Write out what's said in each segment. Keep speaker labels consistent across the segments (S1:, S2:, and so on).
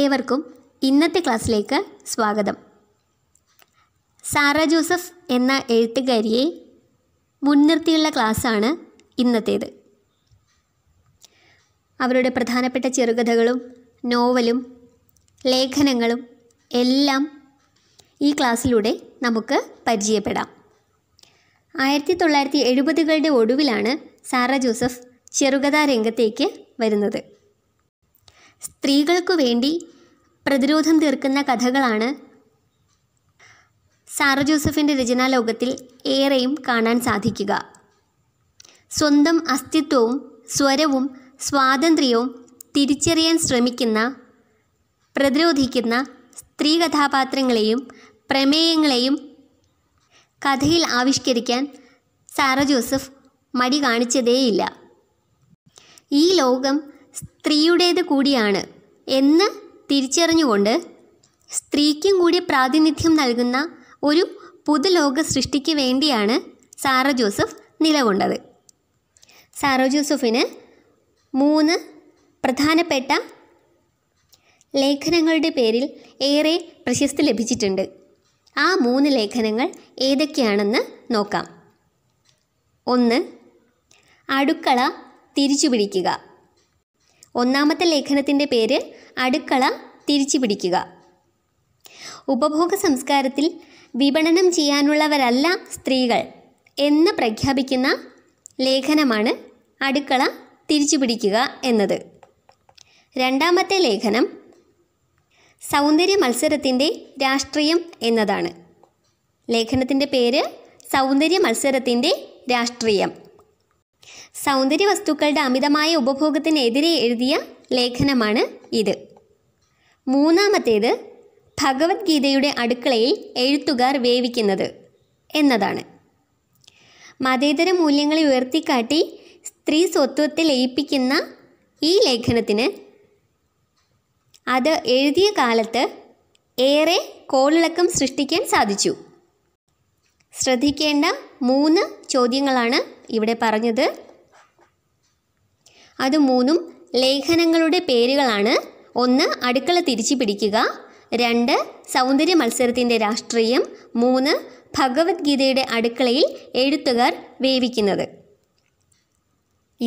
S1: ഏവർക്കും ഇന്നത്തെ ക്ലാസ്സിലേക്ക് സ്വാഗതം സാറ ജോസഫ് എന്ന എഴുത്തുകാരിയെ മുൻനിർത്തിയുള്ള ക്ലാസ്സാണ് ഇന്നത്തേത് അവരുടെ പ്രധാനപ്പെട്ട ചെറുകഥകളും നോവലും ലേഖനങ്ങളും എല്ലാം ഈ ക്ലാസ്സിലൂടെ നമുക്ക് പരിചയപ്പെടാം ആയിരത്തി തൊള്ളായിരത്തി എഴുപതുകളുടെ ഒടുവിലാണ് സാറ ജോസഫ് ചെറുകഥാ രംഗത്തേക്ക് വരുന്നത് സ്ത്രീകൾക്കു വേണ്ടി പ്രതിരോധം തീർക്കുന്ന കഥകളാണ് സാറ ജോസഫിൻ്റെ രചനാലോകത്തിൽ ഏറെയും കാണാൻ സാധിക്കുക സ്വന്തം അസ്തിത്വവും സ്വരവും സ്വാതന്ത്ര്യവും തിരിച്ചറിയാൻ ശ്രമിക്കുന്ന പ്രതിരോധിക്കുന്ന സ്ത്രീ കഥാപാത്രങ്ങളെയും പ്രമേയങ്ങളെയും കഥയിൽ ആവിഷ്കരിക്കാൻ സാറ ജോസഫ് മടി കാണിച്ചതേയില്ല ഈ ലോകം സ്ത്രീയുടേത് കൂടിയാണ് എന്ന് തിരിച്ചറിഞ്ഞുകൊണ്ട് സ്ത്രീക്കും കൂടി പ്രാതിനിധ്യം നൽകുന്ന ഒരു പുതുലോക സൃഷ്ടിക്ക് വേണ്ടിയാണ് സാറ ജോസഫ് നിലകൊണ്ടത് സാറോ ജോസഫിന് മൂന്ന് പ്രധാനപ്പെട്ട ലേഖനങ്ങളുടെ പേരിൽ ഏറെ പ്രശസ്തി ലഭിച്ചിട്ടുണ്ട് ആ മൂന്ന് ലേഖനങ്ങൾ ഏതൊക്കെയാണെന്ന് നോക്കാം ഒന്ന് അടുക്കള തിരിച്ചു പിടിക്കുക ഒന്നാമത്തെ ലേഖനത്തിൻ്റെ പേര് അടുക്കള തിരിച്ചു പിടിക്കുക ഉപഭോഗ സംസ്കാരത്തിൽ വിപണനം ചെയ്യാനുള്ളവരല്ല സ്ത്രീകൾ എന്ന് പ്രഖ്യാപിക്കുന്ന ലേഖനമാണ് അടുക്കള തിരിച്ചു പിടിക്കുക എന്നത് രണ്ടാമത്തെ ലേഖനം സൗന്ദര്യ മത്സരത്തിൻ്റെ രാഷ്ട്രീയം എന്നതാണ് ലേഖനത്തിൻ്റെ പേര് സൗന്ദര്യ മത്സരത്തിൻ്റെ രാഷ്ട്രീയം സൗന്ദര്യ വസ്തുക്കളുടെ അമിതമായ ഉപഭോഗത്തിനെതിരെ എഴുതിയ ലേഖനമാണ് ഇത് മൂന്നാമത്തേത് ഭഗവത്ഗീതയുടെ അടുക്കളയിൽ എഴുത്തുകാർ വേവിക്കുന്നത് എന്നതാണ് മതേതര മൂല്യങ്ങളെ ഉയർത്തിക്കാട്ടി സ്ത്രീ സ്വത്വത്തെ ലയിപ്പിക്കുന്ന ഈ ലേഖനത്തിന് അത് എഴുതിയ കാലത്ത് ഏറെ കോളിളക്കം സൃഷ്ടിക്കാൻ സാധിച്ചു ശ്രദ്ധിക്കേണ്ട മൂന്ന് ചോദ്യങ്ങളാണ് ഇവിടെ പറഞ്ഞത് അത് മൂന്നും ലേഖനങ്ങളുടെ പേരുകളാണ് ഒന്ന് അടുക്കള തിരിച്ചു പിടിക്കുക രണ്ട് സൗന്ദര്യ മത്സരത്തിൻ്റെ രാഷ്ട്രീയം മൂന്ന് ഭഗവത്ഗീതയുടെ അടുക്കളയിൽ എഴുത്തുകാർ വേവിക്കുന്നത്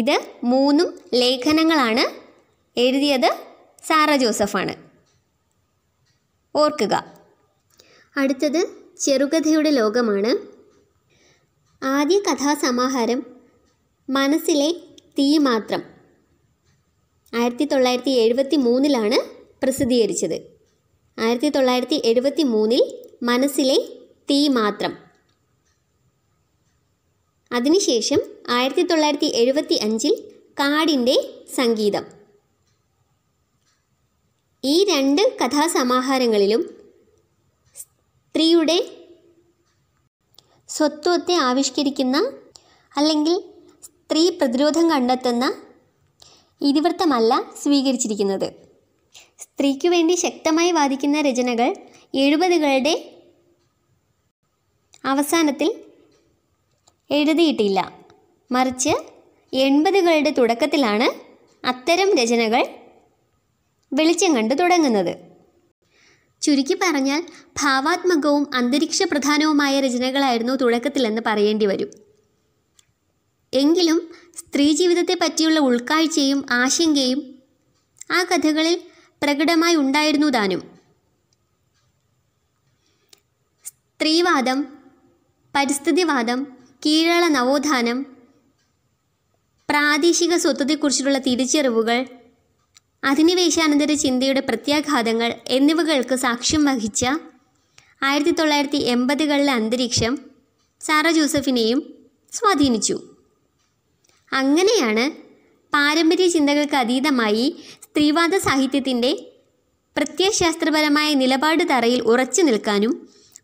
S1: ഇത് മൂന്നും ലേഖനങ്ങളാണ് എഴുതിയത് സാറ ജോസഫാണ് ഓർക്കുക അടുത്തത് ചെറുകഥയുടെ ലോകമാണ് ആദ്യ കഥാസമാഹാരം മനസ്സിലെ തീ മാത്രം ആയിരത്തി തൊള്ളായിരത്തി എഴുപത്തി മൂന്നിലാണ് പ്രസിദ്ധീകരിച്ചത് ആയിരത്തി തൊള്ളായിരത്തി എഴുപത്തി മൂന്നിൽ മനസ്സിലെ തീ മാത്രം അതിനുശേഷം ആയിരത്തി തൊള്ളായിരത്തി എഴുപത്തി അഞ്ചിൽ കാടിൻ്റെ സംഗീതം ഈ രണ്ട് കഥാസമാഹാരങ്ങളിലും സ്ത്രീയുടെ സ്വത്വത്തെ ആവിഷ്കരിക്കുന്ന അല്ലെങ്കിൽ സ്ത്രീ പ്രതിരോധം കണ്ടെത്തുന്ന ഇതിവൃത്തമല്ല സ്വീകരിച്ചിരിക്കുന്നത് സ്ത്രീക്കു വേണ്ടി ശക്തമായി വാദിക്കുന്ന രചനകൾ എഴുപതുകളുടെ അവസാനത്തിൽ എഴുതിയിട്ടില്ല മറിച്ച് എൺപതുകളുടെ തുടക്കത്തിലാണ് അത്തരം രചനകൾ വെളിച്ചം കണ്ടു തുടങ്ങുന്നത് ചുരുക്കി പറഞ്ഞാൽ ഭാവാത്മകവും അന്തരീക്ഷ പ്രധാനവുമായ രചനകളായിരുന്നു തുടക്കത്തിലെന്ന് പറയേണ്ടി വരും എങ്കിലും സ്ത്രീ ജീവിതത്തെ പറ്റിയുള്ള ഉൾക്കാഴ്ചയും ആശങ്കയും ആ കഥകളിൽ പ്രകടമായി ഉണ്ടായിരുന്നു താനും സ്ത്രീവാദം പരിസ്ഥിതിവാദം കീഴള നവോത്ഥാനം പ്രാദേശിക സ്വത്വത്തെക്കുറിച്ചുള്ള തിരിച്ചറിവുകൾ അധിനിവേശാനന്തര ചിന്തയുടെ പ്രത്യാഘാതങ്ങൾ എന്നിവകൾക്ക് സാക്ഷ്യം വഹിച്ച ആയിരത്തി തൊള്ളായിരത്തി എൺപതുകളിലെ അന്തരീക്ഷം സാറ ജോസഫിനെയും സ്വാധീനിച്ചു അങ്ങനെയാണ് പാരമ്പര്യ ചിന്തകൾക്ക് അതീതമായി സ്ത്രീവാദ സാഹിത്യത്തിൻ്റെ പ്രത്യയശാസ്ത്രപരമായ നിലപാട് തറയിൽ ഉറച്ചു നിൽക്കാനും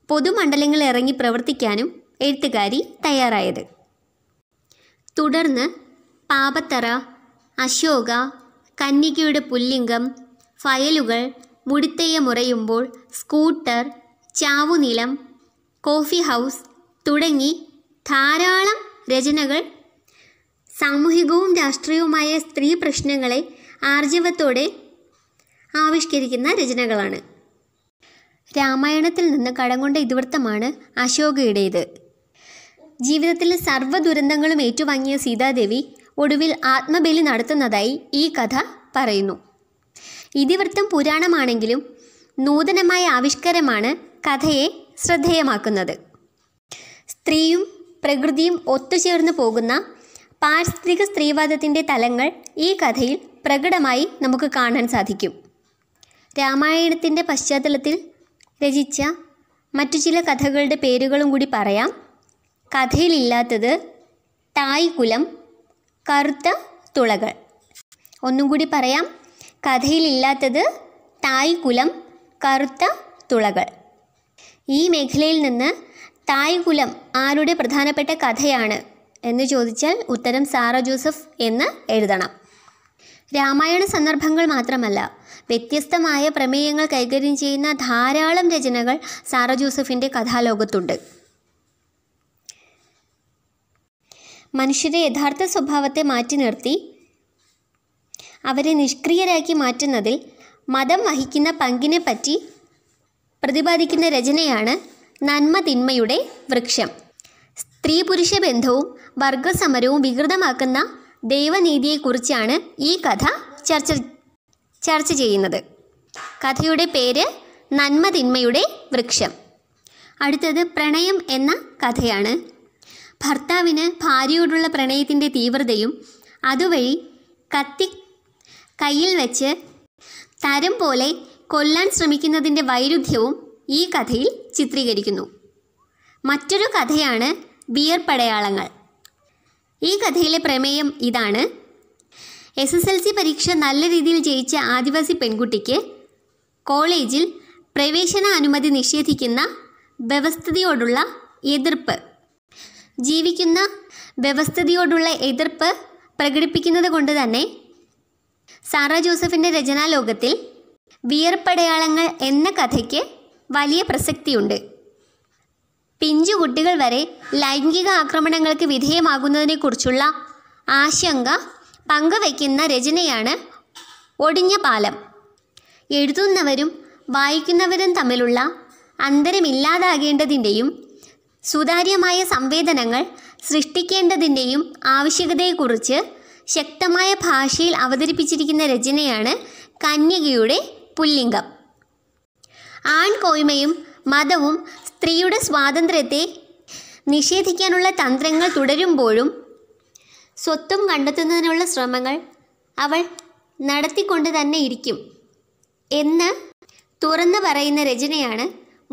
S1: പൊതുമണ്ഡലങ്ങളിൽ ഇറങ്ങി പ്രവർത്തിക്കാനും എഴുത്തുകാരി തയ്യാറായത് തുടർന്ന് പാപത്തറ അശോക കന്നികയുടെ പുല്ലിംഗം ഫയലുകൾ മുടിത്തയ്യ മുറയുമ്പോൾ സ്കൂട്ടർ ചാവുനിലം കോഫി ഹൗസ് തുടങ്ങി ധാരാളം രചനകൾ സാമൂഹികവും രാഷ്ട്രീയവുമായ സ്ത്രീ പ്രശ്നങ്ങളെ ആർജവത്തോടെ ആവിഷ്കരിക്കുന്ന രചനകളാണ് രാമായണത്തിൽ നിന്ന് കടംകൊണ്ട ഇതിവൃത്തമാണ് അശോകയുടേത് ജീവിതത്തിലെ സർവ്വ ദുരന്തങ്ങളും ഏറ്റുവാങ്ങിയ സീതാദേവി ഒടുവിൽ ആത്മബലി നടത്തുന്നതായി ഈ കഥ പറയുന്നു ഇതിവൃത്തം പുരാണമാണെങ്കിലും നൂതനമായ ആവിഷ്കാരമാണ് കഥയെ ശ്രദ്ധേയമാക്കുന്നത് സ്ത്രീയും പ്രകൃതിയും ഒത്തുചേർന്ന് പോകുന്ന പാരിസ്ഥിതിക സ്ത്രീവാദത്തിൻ്റെ തലങ്ങൾ ഈ കഥയിൽ പ്രകടമായി നമുക്ക് കാണാൻ സാധിക്കും രാമായണത്തിൻ്റെ പശ്ചാത്തലത്തിൽ രചിച്ച മറ്റു ചില കഥകളുടെ പേരുകളും കൂടി പറയാം കഥയിലില്ലാത്തത് തായ്കുലം കറുത്ത തുളകൾ ഒന്നും കൂടി പറയാം കഥയിലില്ലാത്തത് തായ്കുലം കറുത്ത തുളകൾ ഈ മേഖലയിൽ നിന്ന് തായ്കുലം ആരുടെ പ്രധാനപ്പെട്ട കഥയാണ് എന്ന് ചോദിച്ചാൽ ഉത്തരം സാറ ജോസഫ് എന്ന് എഴുതണം രാമായണ സന്ദർഭങ്ങൾ മാത്രമല്ല വ്യത്യസ്തമായ പ്രമേയങ്ങൾ കൈകാര്യം ചെയ്യുന്ന ധാരാളം രചനകൾ സാറ ജോസഫിൻ്റെ കഥാലോകത്തുണ്ട് മനുഷ്യരെ യഥാർത്ഥ സ്വഭാവത്തെ മാറ്റി നിർത്തി അവരെ നിഷ്ക്രിയരാക്കി മാറ്റുന്നതിൽ മതം വഹിക്കുന്ന പങ്കിനെ പറ്റി പ്രതിപാദിക്കുന്ന രചനയാണ് നന്മ തിന്മയുടെ വൃക്ഷം സ്ത്രീ പുരുഷ ബന്ധവും വർഗസമരവും വികൃതമാക്കുന്ന ദൈവനീതിയെക്കുറിച്ചാണ് ഈ കഥ ചർച്ച ചർച്ച ചെയ്യുന്നത് കഥയുടെ പേര് നന്മതിന്മയുടെ വൃക്ഷം അടുത്തത് പ്രണയം എന്ന കഥയാണ് ഭർത്താവിന് ഭാര്യയോടുള്ള പ്രണയത്തിൻ്റെ തീവ്രതയും അതുവഴി കത്തി കയ്യിൽ വെച്ച് തരം പോലെ കൊല്ലാൻ ശ്രമിക്കുന്നതിൻ്റെ വൈരുദ്ധ്യവും ഈ കഥയിൽ ചിത്രീകരിക്കുന്നു മറ്റൊരു കഥയാണ് ബിയർ പടയാളങ്ങൾ ഈ കഥയിലെ പ്രമേയം ഇതാണ് എസ് എസ് എൽ സി പരീക്ഷ നല്ല രീതിയിൽ ജയിച്ച ആദിവാസി പെൺകുട്ടിക്ക് കോളേജിൽ പ്രവേശന അനുമതി നിഷേധിക്കുന്ന വ്യവസ്ഥതയോടുള്ള എതിർപ്പ് ജീവിക്കുന്ന വ്യവസ്ഥതയോടുള്ള എതിർപ്പ് പ്രകടിപ്പിക്കുന്നത് കൊണ്ട് തന്നെ സാറ ജോസഫിൻ്റെ രചനാലോകത്തിൽ വിയർപ്പടയാളങ്ങൾ എന്ന കഥയ്ക്ക് വലിയ പ്രസക്തിയുണ്ട് പിഞ്ചു കുട്ടികൾ വരെ ലൈംഗിക ആക്രമണങ്ങൾക്ക് വിധേയമാകുന്നതിനെ കുറിച്ചുള്ള ആശങ്ക പങ്കുവയ്ക്കുന്ന രചനയാണ് ഒടിഞ്ഞ പാലം എഴുതുന്നവരും വായിക്കുന്നവരും തമ്മിലുള്ള അന്തരമില്ലാതാകേണ്ടതിൻ്റെയും സുതാര്യമായ സംവേദനങ്ങൾ സൃഷ്ടിക്കേണ്ടതിൻ്റെയും ആവശ്യകതയെക്കുറിച്ച് ശക്തമായ ഭാഷയിൽ അവതരിപ്പിച്ചിരിക്കുന്ന രചനയാണ് കന്യകയുടെ പുല്ലിംഗം ആൺകോയ്മയും മതവും സ്ത്രീയുടെ സ്വാതന്ത്ര്യത്തെ നിഷേധിക്കാനുള്ള തന്ത്രങ്ങൾ തുടരുമ്പോഴും സ്വത്വം കണ്ടെത്തുന്നതിനുള്ള ശ്രമങ്ങൾ അവൾ നടത്തിക്കൊണ്ട് തന്നെ ഇരിക്കും എന്ന് തുറന്നു പറയുന്ന രചനയാണ്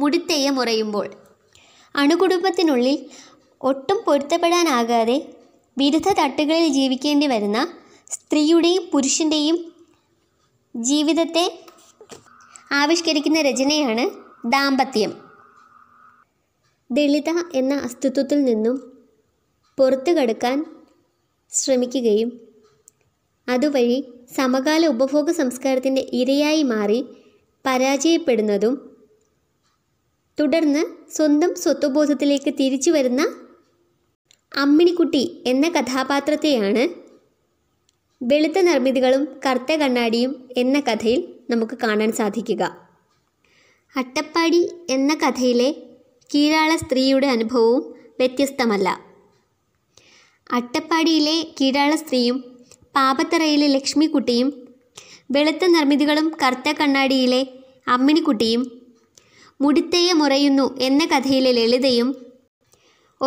S1: മുടിത്തെയ്യ മുറയുമ്പോൾ അണുകുടുംബത്തിനുള്ളിൽ ഒട്ടും പൊരുത്തപ്പെടാനാകാതെ വിരുദ്ധ തട്ടുകളിൽ ജീവിക്കേണ്ടി വരുന്ന സ്ത്രീയുടെയും പുരുഷൻ്റെയും ജീവിതത്തെ ആവിഷ്കരിക്കുന്ന രചനയാണ് ദാമ്പത്യം ദളിത എന്ന അസ്തിത്വത്തിൽ നിന്നും പുറത്തു കടക്കാൻ ശ്രമിക്കുകയും അതുവഴി സമകാല ഉപഭോഗ സംസ്കാരത്തിൻ്റെ ഇരയായി മാറി പരാജയപ്പെടുന്നതും തുടർന്ന് സ്വന്തം സ്വത്വബോധത്തിലേക്ക് തിരിച്ചു വരുന്ന അമ്മിണിക്കുട്ടി എന്ന കഥാപാത്രത്തെയാണ് വെളുത്ത നിർമ്മിതികളും കറുത്ത കണ്ണാടിയും എന്ന കഥയിൽ നമുക്ക് കാണാൻ സാധിക്കുക അട്ടപ്പാടി എന്ന കഥയിലെ കീഴാള സ്ത്രീയുടെ അനുഭവവും വ്യത്യസ്തമല്ല അട്ടപ്പാടിയിലെ കീഴാള സ്ത്രീയും പാപത്തറയിലെ ലക്ഷ്മിക്കുട്ടിയും വെളുത്ത നിർമ്മിതികളും കറുത്ത കണ്ണാടിയിലെ അമ്മിണിക്കുട്ടിയും മുടിത്തയെ മുറയുന്നു എന്ന കഥയിലെ ലളിതയും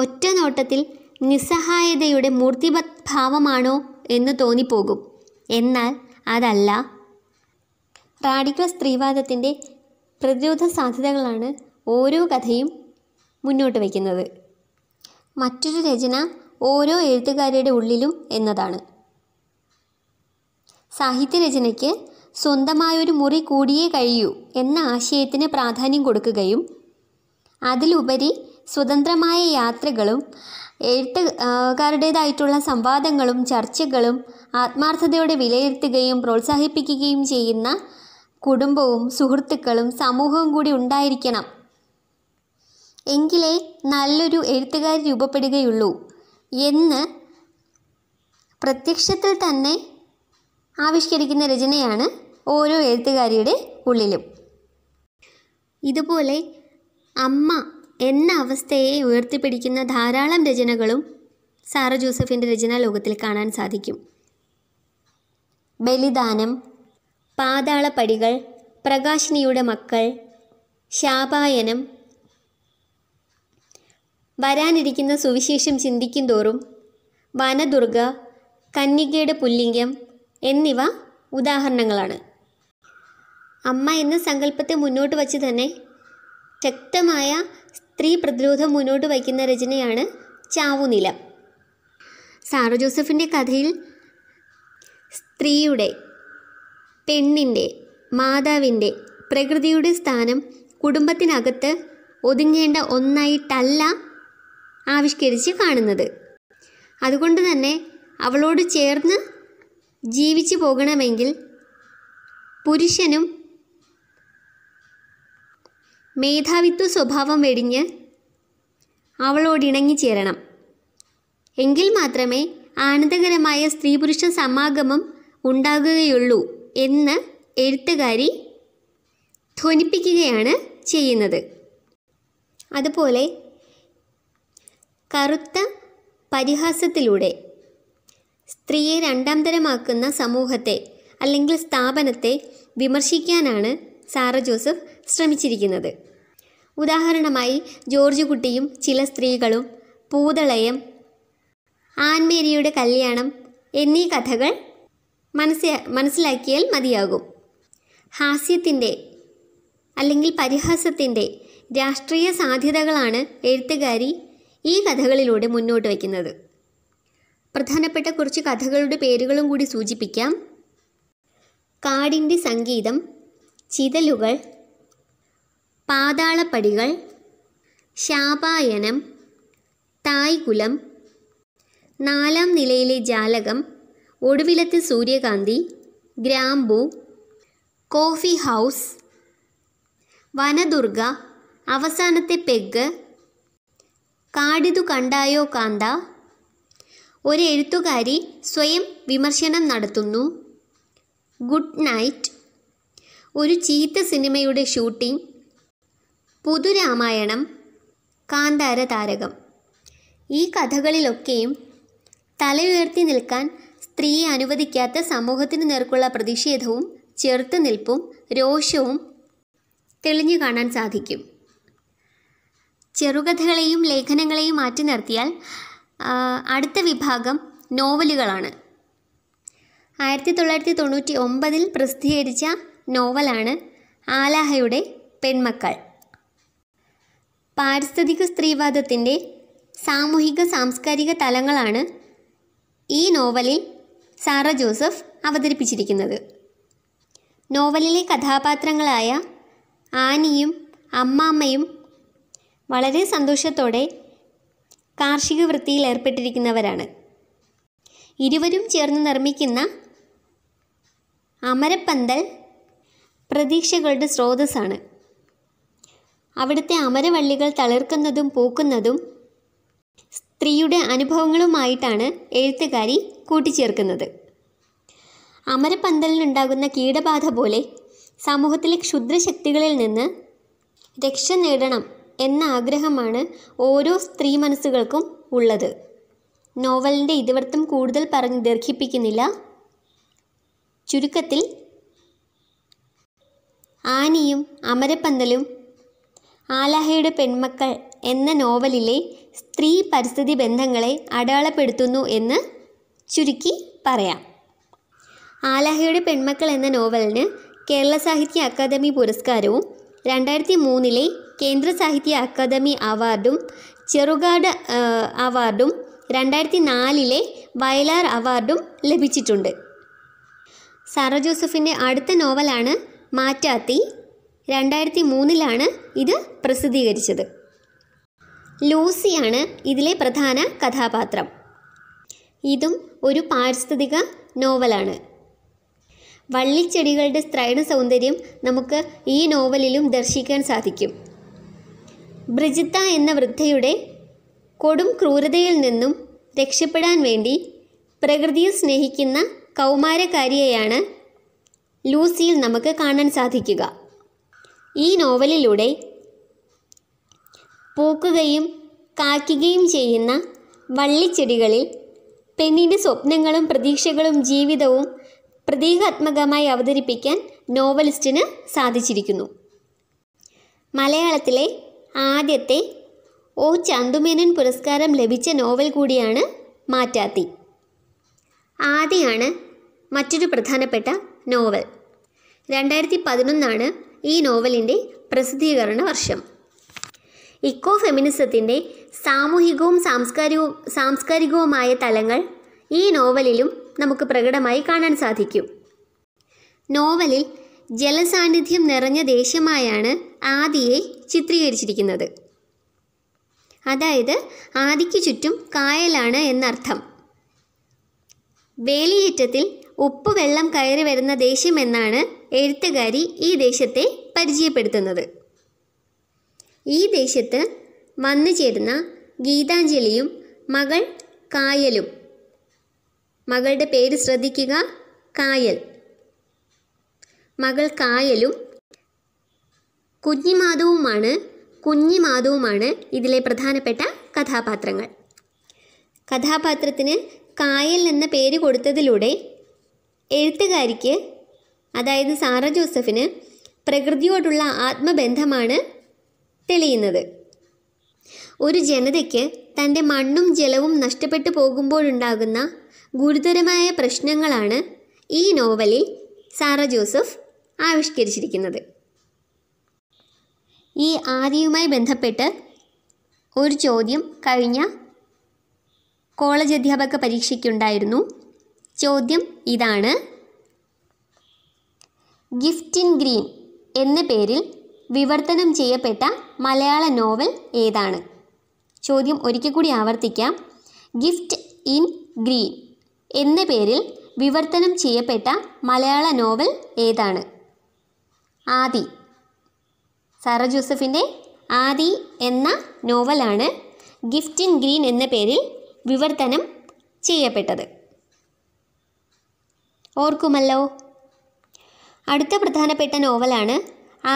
S1: ഒറ്റ നോട്ടത്തിൽ നിസ്സഹായതയുടെ മൂർത്തിഭാവമാണോ എന്ന് തോന്നിപ്പോകും എന്നാൽ അതല്ല റാഡിക്കൽ സ്ത്രീവാദത്തിൻ്റെ പ്രതിരോധ സാധ്യതകളാണ് ഓരോ കഥയും മുന്നോട്ട് വയ്ക്കുന്നത് മറ്റൊരു രചന ഓരോ എഴുത്തുകാരുടെ ഉള്ളിലും എന്നതാണ് സാഹിത്യരചനയ്ക്ക് സ്വന്തമായൊരു മുറി കൂടിയേ കഴിയൂ എന്ന ആശയത്തിന് പ്രാധാന്യം കൊടുക്കുകയും അതിലുപരി സ്വതന്ത്രമായ യാത്രകളും എഴുത്തുകാരുടേതായിട്ടുള്ള സംവാദങ്ങളും ചർച്ചകളും ആത്മാർത്ഥതയോടെ വിലയിരുത്തുകയും പ്രോത്സാഹിപ്പിക്കുകയും ചെയ്യുന്ന കുടുംബവും സുഹൃത്തുക്കളും സമൂഹവും കൂടി ഉണ്ടായിരിക്കണം എങ്കിലേ നല്ലൊരു എഴുത്തുകാരി രൂപപ്പെടുകയുള്ളൂ എന്ന് പ്രത്യക്ഷത്തിൽ തന്നെ ആവിഷ്കരിക്കുന്ന രചനയാണ് ഓരോ എഴുത്തുകാരിയുടെ ഉള്ളിലും ഇതുപോലെ അമ്മ എന്ന അവസ്ഥയെ ഉയർത്തിപ്പിടിക്കുന്ന ധാരാളം രചനകളും സാറ ജോസഫിൻ്റെ രചനാ ലോകത്തിൽ കാണാൻ സാധിക്കും ബലിദാനം പാതാളപ്പടികൾ പ്രകാശിനിയുടെ മക്കൾ ശാപായനം വരാനിരിക്കുന്ന സുവിശേഷം ചിന്തിക്കും തോറും വനദുർഗ കന്യകയുടെ പുല്ലിംഗം എന്നിവ ഉദാഹരണങ്ങളാണ് അമ്മ എന്ന സങ്കല്പത്തെ മുന്നോട്ട് വച്ച് തന്നെ ശക്തമായ സ്ത്രീ പ്രതിരോധം മുന്നോട്ട് വയ്ക്കുന്ന രചനയാണ് ചാവുനില സാറ ജോസഫിൻ്റെ കഥയിൽ സ്ത്രീയുടെ പെണ്ണിൻ്റെ മാതാവിൻ്റെ പ്രകൃതിയുടെ സ്ഥാനം കുടുംബത്തിനകത്ത് ഒതുങ്ങേണ്ട ഒന്നായിട്ടല്ല ആവിഷ്കരിച്ച് കാണുന്നത് അതുകൊണ്ട് തന്നെ അവളോട് ചേർന്ന് ജീവിച്ചു പോകണമെങ്കിൽ പുരുഷനും മേധാവിത്വ സ്വഭാവം വെടിഞ്ഞ് ചേരണം എങ്കിൽ മാത്രമേ ആനന്ദകരമായ സ്ത്രീ പുരുഷ സമാഗമം ഉണ്ടാകുകയുള്ളൂ എന്ന് എഴുത്തുകാരി ധ്വനിപ്പിക്കുകയാണ് ചെയ്യുന്നത് അതുപോലെ കറുത്ത പരിഹാസത്തിലൂടെ സ്ത്രീയെ രണ്ടാം തരമാക്കുന്ന സമൂഹത്തെ അല്ലെങ്കിൽ സ്ഥാപനത്തെ വിമർശിക്കാനാണ് സാറ ജോസഫ് ശ്രമിച്ചിരിക്കുന്നത് ഉദാഹരണമായി ജോർജ് കുട്ടിയും ചില സ്ത്രീകളും പൂതളയം ആൻമേരിയുടെ കല്യാണം എന്നീ കഥകൾ മനസ്സി മനസ്സിലാക്കിയാൽ മതിയാകും ഹാസ്യത്തിൻ്റെ അല്ലെങ്കിൽ പരിഹാസത്തിൻ്റെ രാഷ്ട്രീയ സാധ്യതകളാണ് എഴുത്തുകാരി ഈ കഥകളിലൂടെ മുന്നോട്ട് വയ്ക്കുന്നത് പ്രധാനപ്പെട്ട കുറച്ച് കഥകളുടെ പേരുകളും കൂടി സൂചിപ്പിക്കാം കാടിൻ്റെ സംഗീതം ചിതലുകൾ പാതാളപ്പടികൾ ശാപായനം തായ്കുലം നാലാം നിലയിലെ ജാലകം ഒടുവിലത്തെ സൂര്യകാന്തി ഗ്രാമ്പു കോഫി ഹൗസ് വനദുർഗ അവസാനത്തെ പെഗ് കാടിതു കണ്ടായോ കാന്ത ഒരു എഴുത്തുകാരി സ്വയം വിമർശനം നടത്തുന്നു ഗുഡ് നൈറ്റ് ഒരു ചീത്ത സിനിമയുടെ ഷൂട്ടിംഗ് പുതുരാമായണം കാന്താര താരകം ഈ കഥകളിലൊക്കെയും തലയുയർത്തി നിൽക്കാൻ സ്ത്രീയെ അനുവദിക്കാത്ത സമൂഹത്തിന് നേർക്കുള്ള പ്രതിഷേധവും ചെറുത്തുനിൽപ്പും രോഷവും തെളിഞ്ഞു കാണാൻ സാധിക്കും ചെറുകഥകളെയും ലേഖനങ്ങളെയും മാറ്റി നിർത്തിയാൽ അടുത്ത വിഭാഗം നോവലുകളാണ് ആയിരത്തി തൊള്ളായിരത്തി തൊണ്ണൂറ്റി ഒമ്പതിൽ പ്രസിദ്ധീകരിച്ച നോവലാണ് ആലാഹയുടെ പെൺമക്കൾ പാരിസ്ഥിതിക സ്ത്രീവാദത്തിൻ്റെ സാമൂഹിക സാംസ്കാരിക തലങ്ങളാണ് ഈ നോവലിൽ സാറ ജോസഫ് അവതരിപ്പിച്ചിരിക്കുന്നത് നോവലിലെ കഥാപാത്രങ്ങളായ ആനിയും അമ്മാമ്മയും വളരെ സന്തോഷത്തോടെ കാർഷിക വൃത്തിയിൽ ഏർപ്പെട്ടിരിക്കുന്നവരാണ് ഇരുവരും ചേർന്ന് നിർമ്മിക്കുന്ന അമരപ്പന്തൽ പ്രതീക്ഷകളുടെ സ്രോതസ്സാണ് അവിടുത്തെ അമരവള്ളികൾ തളിർക്കുന്നതും പൂക്കുന്നതും സ്ത്രീയുടെ അനുഭവങ്ങളുമായിട്ടാണ് എഴുത്തുകാരി കൂട്ടിച്ചേർക്കുന്നത് അമരപ്പന്തലിനുണ്ടാകുന്ന കീടബാധ പോലെ സമൂഹത്തിലെ ക്ഷുദ്രശക്തികളിൽ നിന്ന് രക്ഷ നേടണം എന്ന ആഗ്രഹമാണ് ഓരോ സ്ത്രീ മനസ്സുകൾക്കും ഉള്ളത് നോവലിൻ്റെ ഇതിവൃത്തം കൂടുതൽ പറഞ്ഞ് ദീർഘിപ്പിക്കുന്നില്ല ചുരുക്കത്തിൽ ആനിയും അമരപ്പന്തലും ആലാഹയുടെ പെൺമക്കൾ എന്ന നോവലിലെ സ്ത്രീ പരിസ്ഥിതി ബന്ധങ്ങളെ അടയാളപ്പെടുത്തുന്നു എന്ന് ചുരുക്കി പറയാം ആലാഹയുടെ പെൺമക്കൾ എന്ന നോവലിന് കേരള സാഹിത്യ അക്കാദമി പുരസ്കാരവും രണ്ടായിരത്തി മൂന്നിലെ കേന്ദ്ര സാഹിത്യ അക്കാദമി അവാർഡും ചെറുകാട് അവാർഡും രണ്ടായിരത്തി നാലിലെ വയലാർ അവാർഡും ലഭിച്ചിട്ടുണ്ട് സാറ ജോസഫിൻ്റെ അടുത്ത നോവലാണ് മാറ്റാത്തി രണ്ടായിരത്തി മൂന്നിലാണ് ഇത് പ്രസിദ്ധീകരിച്ചത് ലൂസിയാണ് ഇതിലെ പ്രധാന കഥാപാത്രം ഇതും ഒരു പാരിസ്ഥിതിക നോവലാണ് വള്ളിച്ചെടികളുടെ സ്ത്രൈണ സൗന്ദര്യം നമുക്ക് ഈ നോവലിലും ദർശിക്കാൻ സാധിക്കും ബ്രിജിത്ത എന്ന വൃദ്ധയുടെ കൊടും ക്രൂരതയിൽ നിന്നും രക്ഷപ്പെടാൻ വേണ്ടി പ്രകൃതിയിൽ സ്നേഹിക്കുന്ന കൗമാരക്കാരിയെയാണ് ലൂസിയിൽ നമുക്ക് കാണാൻ സാധിക്കുക ഈ നോവലിലൂടെ പൂക്കുകയും കാക്കുകയും ചെയ്യുന്ന വള്ളിച്ചെടികളിൽ പെണ്ണിൻ്റെ സ്വപ്നങ്ങളും പ്രതീക്ഷകളും ജീവിതവും പ്രതീകാത്മകമായി അവതരിപ്പിക്കാൻ നോവലിസ്റ്റിന് സാധിച്ചിരിക്കുന്നു മലയാളത്തിലെ ആദ്യത്തെ ഒ ചന്തുമേനൻ പുരസ്കാരം ലഭിച്ച നോവൽ കൂടിയാണ് മാറ്റാത്തി ആദ്യയാണ് മറ്റൊരു പ്രധാനപ്പെട്ട നോവൽ രണ്ടായിരത്തി പതിനൊന്നാണ് ഈ നോവലിൻ്റെ പ്രസിദ്ധീകരണ വർഷം ഇക്കോ ഫെമിനിസത്തിൻ്റെ സാമൂഹികവും സാംസ്കാരികവും സാംസ്കാരികവുമായ തലങ്ങൾ ഈ നോവലിലും നമുക്ക് പ്രകടമായി കാണാൻ സാധിക്കും നോവലിൽ ജലസാന്നിധ്യം നിറഞ്ഞ ദേശമായാണ് ആദിയെ ചിത്രീകരിച്ചിരിക്കുന്നത് അതായത് ആദിക്ക് ചുറ്റും കായലാണ് എന്നർത്ഥം വേലിയേറ്റത്തിൽ ഉപ്പുവെള്ളം കയറി വരുന്ന ദേശമെന്നാണ് എഴുത്തുകാരി ഈ ദേശത്തെ പരിചയപ്പെടുത്തുന്നത് ഈ ദേശത്ത് വന്നു ചേരുന്ന ഗീതാഞ്ജലിയും മകൾ കായലും മകളുടെ പേര് ശ്രദ്ധിക്കുക കായൽ മകൾ കായലും കുഞ്ഞിമാധവുമാണ് കുഞ്ഞിമാധവുമാണ് ഇതിലെ പ്രധാനപ്പെട്ട കഥാപാത്രങ്ങൾ കഥാപാത്രത്തിന് കായൽ എന്ന പേര് കൊടുത്തതിലൂടെ എഴുത്തുകാരിക്ക് അതായത് സാറ ജോസഫിന് പ്രകൃതിയോടുള്ള ആത്മബന്ധമാണ് തെളിയുന്നത് ഒരു ജനതയ്ക്ക് തൻ്റെ മണ്ണും ജലവും നഷ്ടപ്പെട്ടു പോകുമ്പോഴുണ്ടാകുന്ന ഗുരുതരമായ പ്രശ്നങ്ങളാണ് ഈ നോവലിൽ സാറ ജോസഫ് ആവിഷ്കരിച്ചിരിക്കുന്നത് ഈ ആദിയുമായി ബന്ധപ്പെട്ട് ഒരു ചോദ്യം കഴിഞ്ഞ കോളേജ് അധ്യാപക പരീക്ഷയ്ക്കുണ്ടായിരുന്നു ചോദ്യം ഇതാണ് ഗിഫ്റ്റ് ഇൻ ഗ്രീൻ എന്ന പേരിൽ വിവർത്തനം ചെയ്യപ്പെട്ട മലയാള നോവൽ ഏതാണ് ചോദ്യം ഒരിക്കൽ കൂടി ആവർത്തിക്കാം ഗിഫ്റ്റ് ഇൻ ഗ്രീൻ എന്ന പേരിൽ വിവർത്തനം ചെയ്യപ്പെട്ട മലയാള നോവൽ ഏതാണ് ആദി സാറ ജോസഫിൻ്റെ ആദി എന്ന നോവലാണ് ഗിഫ്റ്റ് ഇൻ ഗ്രീൻ എന്ന പേരിൽ വിവർത്തനം ചെയ്യപ്പെട്ടത് ഓർക്കുമല്ലോ അടുത്ത പ്രധാനപ്പെട്ട നോവലാണ്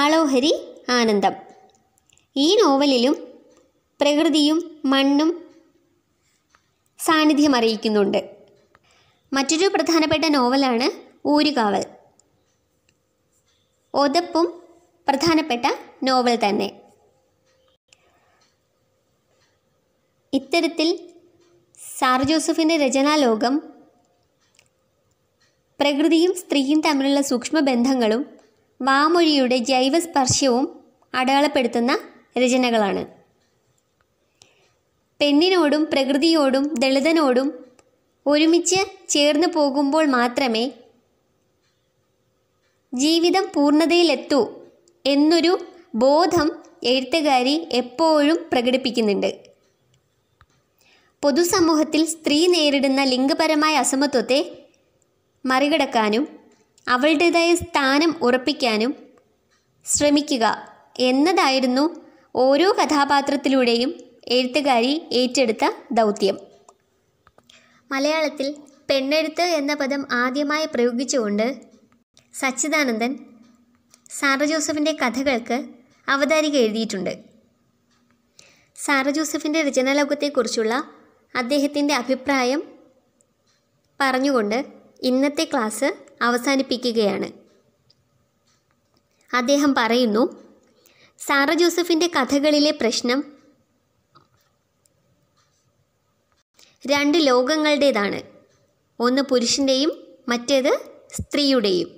S1: ആളോഹരി ആനന്ദം ഈ നോവലിലും പ്രകൃതിയും മണ്ണും സാന്നിധ്യം അറിയിക്കുന്നുണ്ട് മറ്റൊരു പ്രധാനപ്പെട്ട നോവലാണ് ഊരുകാവൽ ഒതപ്പും പ്രധാനപ്പെട്ട നോവൽ തന്നെ ഇത്തരത്തിൽ സാർ ജോസഫിൻ്റെ രചനാലോകം പ്രകൃതിയും സ്ത്രീയും തമ്മിലുള്ള സൂക്ഷ്മ ബന്ധങ്ങളും വാമൊഴിയുടെ ജൈവസ്പർശവും അടയാളപ്പെടുത്തുന്ന രചനകളാണ് പെണ്ണിനോടും പ്രകൃതിയോടും ദളിതനോടും ഒരുമിച്ച് ചേർന്ന് പോകുമ്പോൾ മാത്രമേ ജീവിതം പൂർണ്ണതയിലെത്തൂ എന്നൊരു ബോധം എഴുത്തുകാരി എപ്പോഴും പ്രകടിപ്പിക്കുന്നുണ്ട് പൊതുസമൂഹത്തിൽ സ്ത്രീ നേരിടുന്ന ലിംഗപരമായ അസമത്വത്തെ മറികടക്കാനും അവളുടേതായ സ്ഥാനം ഉറപ്പിക്കാനും ശ്രമിക്കുക എന്നതായിരുന്നു ഓരോ കഥാപാത്രത്തിലൂടെയും എഴുത്തുകാരി ഏറ്റെടുത്ത ദൗത്യം മലയാളത്തിൽ പെണ്ണെഴുത്ത് എന്ന പദം ആദ്യമായി പ്രയോഗിച്ചുകൊണ്ട് സച്ചിദാനന്ദൻ സാറ ജോസഫിൻ്റെ കഥകൾക്ക് അവതാരിക എഴുതിയിട്ടുണ്ട് സാറ ജോസഫിൻ്റെ രചനാലോകത്തെക്കുറിച്ചുള്ള അദ്ദേഹത്തിൻ്റെ അഭിപ്രായം പറഞ്ഞുകൊണ്ട് ഇന്നത്തെ ക്ലാസ് അവസാനിപ്പിക്കുകയാണ് അദ്ദേഹം പറയുന്നു സാറ ജോസഫിൻ്റെ കഥകളിലെ പ്രശ്നം രണ്ട് ലോകങ്ങളുടേതാണ് ഒന്ന് പുരുഷൻ്റെയും മറ്റേത് സ്ത്രീയുടെയും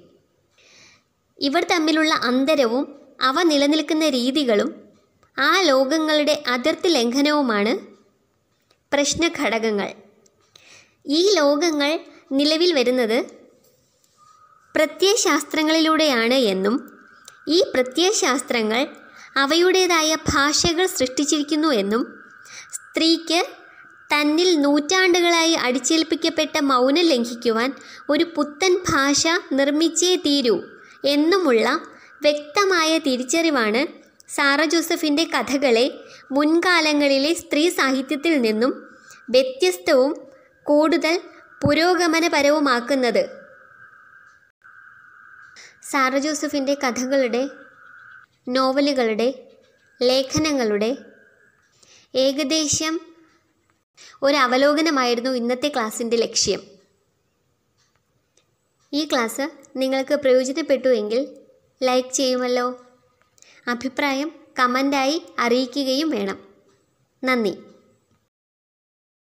S1: ഇവർ തമ്മിലുള്ള അന്തരവും അവ നിലനിൽക്കുന്ന രീതികളും ആ ലോകങ്ങളുടെ അതിർത്തി ലംഘനവുമാണ് പ്രശ്നഘടകങ്ങൾ ഈ ലോകങ്ങൾ നിലവിൽ വരുന്നത് പ്രത്യയശാസ്ത്രങ്ങളിലൂടെയാണ് എന്നും ഈ പ്രത്യയശാസ്ത്രങ്ങൾ അവയുടേതായ ഭാഷകൾ സൃഷ്ടിച്ചിരിക്കുന്നു എന്നും സ്ത്രീക്ക് തന്നിൽ നൂറ്റാണ്ടുകളായി അടിച്ചേൽപ്പിക്കപ്പെട്ട മൗനം ലംഘിക്കുവാൻ ഒരു പുത്തൻ ഭാഷ നിർമ്മിച്ചേ തീരൂ എന്നുമുള്ള വ്യക്തമായ തിരിച്ചറിവാണ് സാറ ജോസഫിൻ്റെ കഥകളെ മുൻകാലങ്ങളിലെ സ്ത്രീ സാഹിത്യത്തിൽ നിന്നും വ്യത്യസ്തവും കൂടുതൽ പുരോഗമനപരവുമാക്കുന്നത് സാറ ജോസഫിൻ്റെ കഥകളുടെ നോവലുകളുടെ ലേഖനങ്ങളുടെ ഏകദേശം ഒരു അവലോകനമായിരുന്നു ഇന്നത്തെ ക്ലാസ്സിൻ്റെ ലക്ഷ്യം ഈ ക്ലാസ് നിങ്ങൾക്ക് പ്രയോജനപ്പെട്ടുവെങ്കിൽ ലൈക്ക് ചെയ്യുമല്ലോ അഭിപ്രായം കമൻ്റായി അറിയിക്കുകയും വേണം നന്ദി